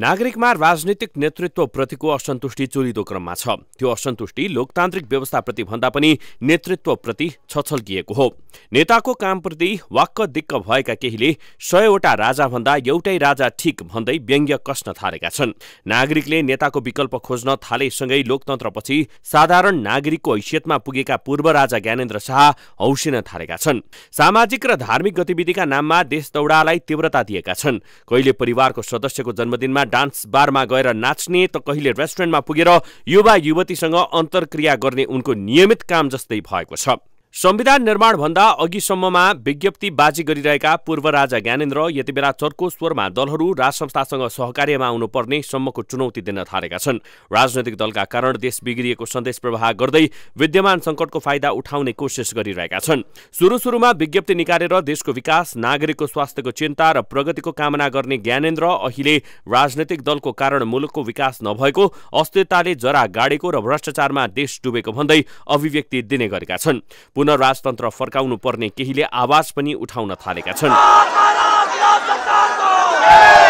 नागरिकमा राजनीतिक नेतृत्वप्रतिको असन्तुष्टि चोरिदो क्रममा छ त्यो असन्तुष्टि लोकतान्त्रिक व्यवस्थाप्रति भन्दा पनि नेतृत्वप्रति छछल्किएको हो नेताको कामप्रति वाक्क दिक्क भएका केहीले सयवटा राजाभन्दा एउटै राजा ठिक भन्दै व्यङ्ग्य कस्न थालेका छन् नागरिकले नेताको विकल्प खोज्न थालेसँगै लोकतन्त्रपछि साधारण नागरिकको हैसियतमा पुगेका पूर्व राजा ज्ञानेन्द्र शाह हौसिन थालेका छन् सामाजिक र धार्मिक गतिविधिका नाममा देश दौडालाई तीव्रता दिएका छन् कहिले परिवारको सदस्यको जन्मदिनमा डान्स बारमा गएर नाच्ने त कहिले रेस्टुरेन्टमा पुगेर युवा युवतीसँग अन्तर्क्रिया गर्ने उनको नियमित काम जस्तै भएको छ संविधान निर्माणभन्दा अघिसम्ममा विज्ञप्ति बाजी गरिरहेका पूर्व राजा ज्ञानेन्द्र यतिबेला चर्को स्वरमा दलहरू राज संस्थासँग सहकार्यमा आउनुपर्ने सम्मको चुनौती दिन थालेका छन् राजनैतिक दलका कारण देश बिग्रिएको सन्देश प्रवाह गर्दै विद्यमान सङ्कटको फाइदा उठाउने कोसिस गरिरहेका छन् सुरु सुरुमा विज्ञप्ति निकालेर देशको विकास नागरिकको स्वास्थ्यको चिन्ता र प्रगतिको कामना गर्ने ज्ञानेन्द्र अहिले राजनैतिक दलको कारण मुलुकको विकास नभएको अस्थिरताले जरा गाडेको र भ्रष्टाचारमा देश डुबेको भन्दै अभिव्यक्ति दिने गरेका छन् पुनः राजतन्त्र फर्काउनु पर्ने केहीले आवाज पनि उठाउन थालेका छन्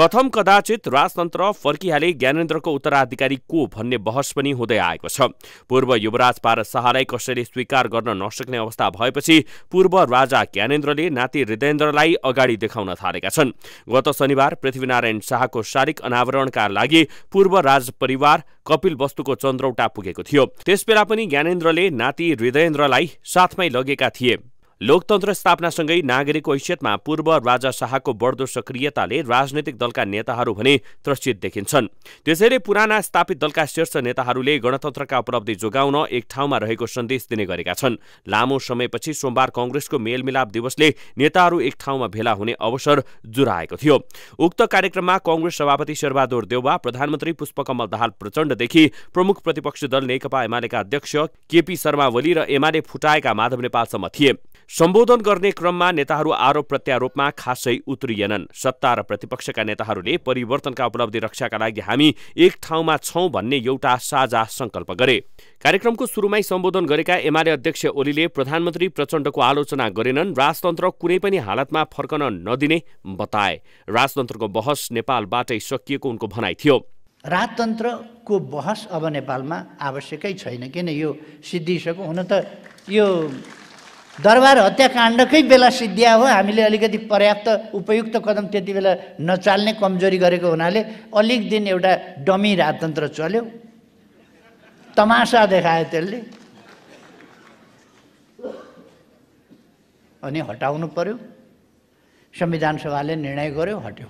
कथम कदाचित राजतन्त्र फर्किहाले ज्ञानेन्द्रको उत्तराधिकारी को भन्ने बहस पनि हुँदै आएको छ पूर्व युवराज पार शाहलाई कसैले स्वीकार गर्न नसक्ने अवस्था भएपछि पूर्व राजा ज्ञानेन्द्रले नाति हृदयन्द्रलाई अगाडि देखाउन थालेका छन् गत शनिबार पृथ्वीनारायण शाहको शारीरिक अनावरणका लागि पूर्व राज परिवार कपिल वस्तुको चन्द्रौटा पुगेको थियो त्यसबेला पनि ज्ञानेन्द्रले नाति हृदयन्द्रलाई साथमै लगेका थिए लोकतन्त्र स्थापनासँगै नागरिक ऐसियतमा पूर्व राजा शाहको बढ्दो सक्रियताले राजनैतिक दलका नेताहरू भने त्रसित देखिन्छन् त्यसैले पुराना स्थापित दलका शीर्ष नेताहरूले गणतन्त्रका उपलब्धि जोगाउन एक ठाउँमा रहेको सन्देश दिने गरेका छन् लामो समयपछि सोमबार कङ्ग्रेसको मेलमिलाप दिवसले नेताहरू एक ठाउँमा भेला हुने अवसर जुराएको थियो उक्त कार्यक्रममा कङ्ग्रेस सभापति शेरबहादुर देउवा प्रधानमन्त्री पुष्पकमल दाहाल प्रचण्डदेखि प्रमुख प्रतिपक्षी दल नेकपा एमालेका अध्यक्ष केपी शर्मा ओली र एमाले फुटाएका माधव नेपालसम्म थिए सम्बोधन गर्ने क्रममा नेताहरू आरोप प्रत्यारोपमा खासै उत्रिएनन् सत्ता र प्रतिपक्षका नेताहरूले परिवर्तनका उपलब्धि रक्षाका लागि हामी एक ठाउँमा छौँ भन्ने एउटा साझा सङ्कल्प गरे कार्यक्रमको सुरुमै सम्बोधन गरेका एमाले अध्यक्ष ओलीले प्रधानमन्त्री प्रचण्डको आलोचना गरेनन् राजतन्त्र कुनै पनि हालतमा फर्कन नदिने बताए राजतन्त्रको बहस नेपालबाटै सकिएको उनको भनाइ थियो राजतन्त्रको बहस अब नेपालमा आवश्यकै छैन किन यो सिद्धिसक्यो हुन त यो दरबार हत्याकाण्डकै बेला सिद्धिया हो हामीले अलिकति पर्याप्त उपयुक्त कदम त्यति बेला नचाल्ने कमजोरी गरेको हुनाले अलिक दिन एउटा डमी राजतन्त्र चल्यो तमासा देखायो त्यसले अनि हटाउनु पर्यो संविधान सभाले निर्णय गर्यो हट्यो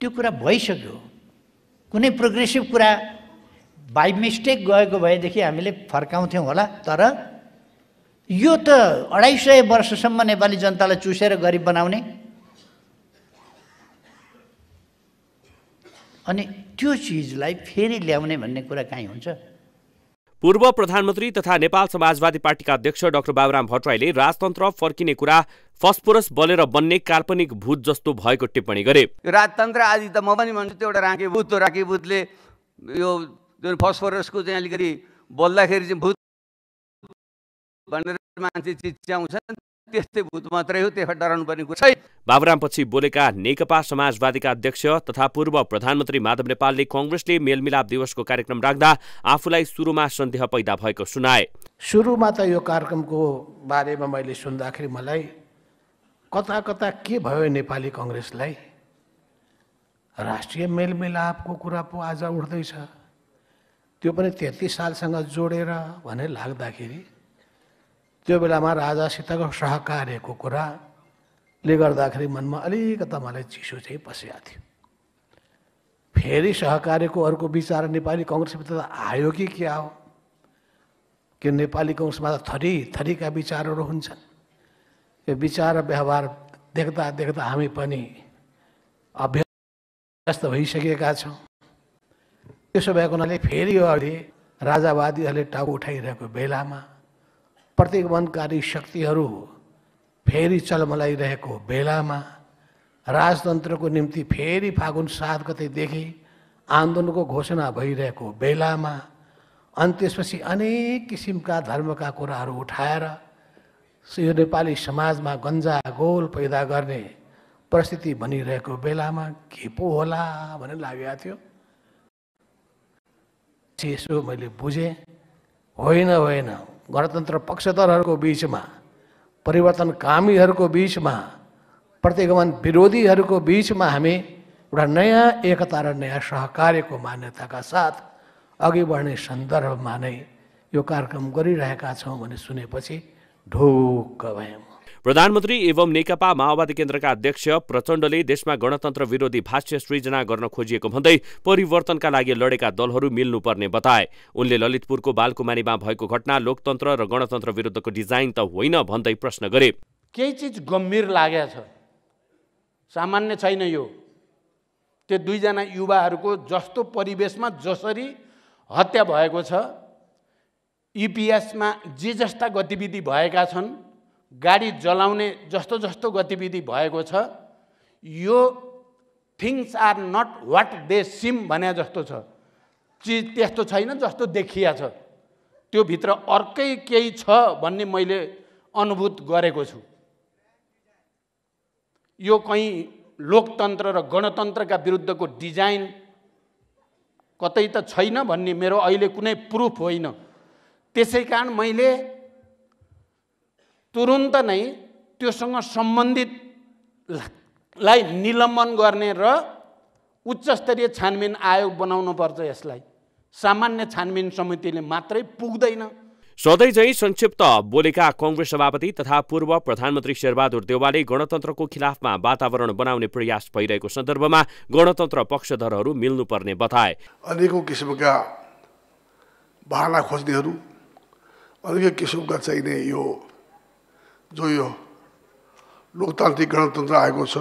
त्यो कुरा भइसक्यो कुनै प्रोग्रेसिभ कुरा बाई मिस्टेक गएको भएदेखि हामीले फर्काउँथ्यौँ होला तर यो त अढाई सय वर्षसम्म नेपाली जनतालाई चुसेर गरिब बनाउने अनि त्यो चिजलाई फेरि ल्याउने भन्ने कुरा कहीँ हुन्छ पूर्व प्रधानमन्त्री तथा नेपाल समाजवादी पार्टीका अध्यक्ष डाक्टर बाबुराम भट्टराईले राजतन्त्र फर्किने कुरा फस्फोरस बलेर बन्ने काल्पनिक भूत जस्तो भएको टिप्पणी गरे राजतन्त्र आदि त म पनि भन्छु त्यो एउटा राँके भूत राँके भूतले यो जुन फस्फोरसको चाहिँ अलिकति बोल्दाखेरि चाहिँ भूत भनेर मान्छे चिच्याउँछन् त्यस्तै भूत मात्रै हो त्यसमा डराउनु पर्ने कुरा छैन बाबुरामपछि बोलेका नेकपा समाजवादीका अध्यक्ष तथा पूर्व प्रधानमन्त्री माधव नेपालले कङ्ग्रेसले मेलमिलाप दिवसको कार्यक्रम राख्दा आफूलाई सुरुमा सन्देह पैदा भएको सुनाए सुरुमा त यो कार्यक्रमको बारेमा मैले सुन्दाखेरि मलाई कता कता के भयो नेपाली कङ्ग्रेसलाई राष्ट्रिय मेलमिलापको कुरा पो आज उठ्दैछ त्यो पनि तेत्तिस सालसँग जोडेर भने लाग्दाखेरि त्यो बेलामा राजासितको सहकार्यको कुराले गर्दाखेरि मनमा अलिकता मलाई चिसो चाहिँ पस्या थियो फेरि सहकार्यको अर्को विचार नेपाली कङ्ग्रेसभित्र त आयो कि क्या हो कि नेपाली कङ्ग्रेसमा त थरी थरीका विचारहरू हुन्छन् यो विचार व्यवहार देख्दा देख्दा हामी पनि अभ्यस्त भइसकेका छौँ त्यसो भएको हुनाले फेरि यो अहिले राजावादीहरूले टाउ उठाइरहेको बेलामा प्रतिगमनकारी शक्तिहरू फेरि चलमलाइरहेको बेलामा राजतन्त्रको निम्ति फेरि फागुन सात गतेदेखि आन्दोलनको घोषणा भइरहेको बेलामा अनि त्यसपछि अनेक किसिमका धर्मका कुराहरू उठाएर यो नेपाली समाजमा गन्जा गोल पैदा गर्ने परिस्थिति बनिरहेको बेलामा के पो होला भन्ने लागेको थियो यसो मैले बुझेँ होइन होइन गणतन्त्र पक्षधरहरूको बिचमा परिवर्तनकामीहरूको बिचमा प्रतिगमन विरोधीहरूको बिचमा हामी एउटा नयाँ एकता र नयाँ सहकार्यको मान्यताका साथ अघि बढ्ने सन्दर्भमा नै यो कार्यक्रम गरिरहेका छौँ भने सुनेपछि ढुक्क भयौँ प्रधानमन्त्री एवं नेकपा माओवादी केन्द्रका अध्यक्ष प्रचण्डले देशमा गणतन्त्र विरोधी भाष्य सृजना गर्न खोजिएको भन्दै परिवर्तनका लागि लडेका दलहरू मिल्नुपर्ने बताए उनले ललितपुरको बालकुमारीमा भएको घटना लोकतन्त्र र गणतन्त्र विरुद्धको डिजाइन त होइन भन्दै प्रश्न गरे केही चिज गम्भीर लागेको छ सामान्य छैन यो त्यो दुईजना युवाहरूको जस्तो परिवेशमा जसरी हत्या भएको छ इपिएसमा जे जस्ता गतिविधि भएका छन् गाडी जलाउने जस्तो जस्तो गतिविधि भएको छ यो things are not what they seem भने जस्तो छ चिज त्यस्तो छैन जस्तो देखिया छ त्यो भित्र अर्कै केही छ भन्ने मैले अनुभूत गरेको छु यो कहीँ लोकतन्त्र र गणतन्त्रका विरुद्धको डिजाइन कतै त छैन भन्ने मेरो अहिले कुनै प्रुफ होइन त्यसै कारण मैले तुरुन्त नै त्योसँग सम्बन्धित लाई निलम्बन गर्ने र उच्च स्तरीय छानबिन आयोग बनाउनु पर्छ यसलाई सामान्य छानबिन समितिले मात्रै पुग्दैन सधैँ सधैँझै संक्षिप्त बोलेका कङ्ग्रेस सभापति तथा पूर्व प्रधानमन्त्री शेरबहादुर देवालले गणतन्त्रको खिलाफमा वातावरण बनाउने प्रयास भइरहेको सन्दर्भमा गणतन्त्र पक्षधरहरू मिल्नुपर्ने बताए अनेकौँ किसिमका बहाना खोज्नेहरू अनेक किसिमका चाहिने यो जो यो लोकतान्त्रिक गणतन्त्र आएको छ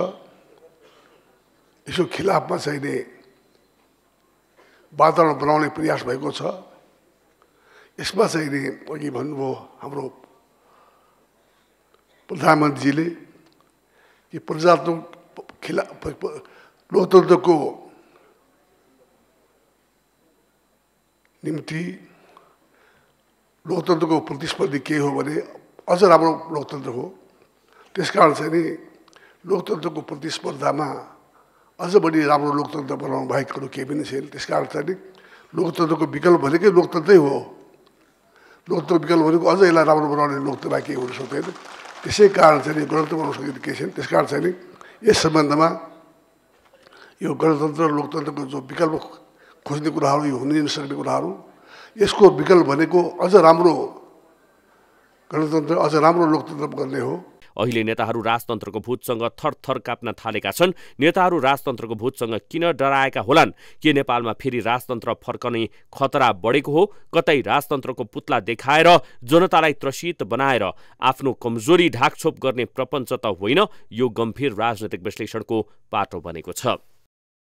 यसको खिलाफमा चाहिने वातावरण बनाउने प्रयास भएको छ यसमा चाहिने अघि भन्नुभयो हाम्रो प्रधानमन्त्रीजीले कि प्रजातन्त्र खिला लोकतन्त्रको निम्ति लोकतन्त्रको प्रतिस्पर्धी के हो भने अझ राम्रो लोकतन्त्र हो त्यस कारण चाहिँ नि लोकतन्त्रको प्रतिस्पर्धामा अझ बढी राम्रो लोकतन्त्र बनाउनु बाहेक अरू केही पनि छैन त्यस कारण चाहिँ नि लोकतन्त्रको विकल्प भनेकै लोकतन्त्रै हो लोकतन्त्र विकल्प भनेको अझ यसलाई राम्रो बनाउने लोकतन्त्र केही हुन सक्दैन त्यसै कारण चाहिँ नि गणतन्त्र बनाउन सकिने केही छैन त्यस कारण चाहिँ नि यस सम्बन्धमा यो गणतन्त्र लोकतन्त्रको जो विकल्प खोज्ने कुराहरू यो हुनै नसक्ने कुराहरू यसको विकल्प भनेको अझ राम्रो गणतन्त्र अझ राम्रो लोकतन्त्र गर्ने हो अहिले नेताहरू राजतन्त्रको भूतसँग थरथर काप्न थालेका छन् नेताहरू राजतन्त्रको भूतसँग किन डराएका होलान् के नेपालमा फेरि राजतन्त्र फर्कने खतरा बढेको हो कतै राजतन्त्रको पुतला देखाएर जनतालाई त्रसित बनाएर आफ्नो कमजोरी ढाकछोप गर्ने प्रपञ्च त होइन यो गम्भीर राजनैतिक विश्लेषणको पाटो बनेको छ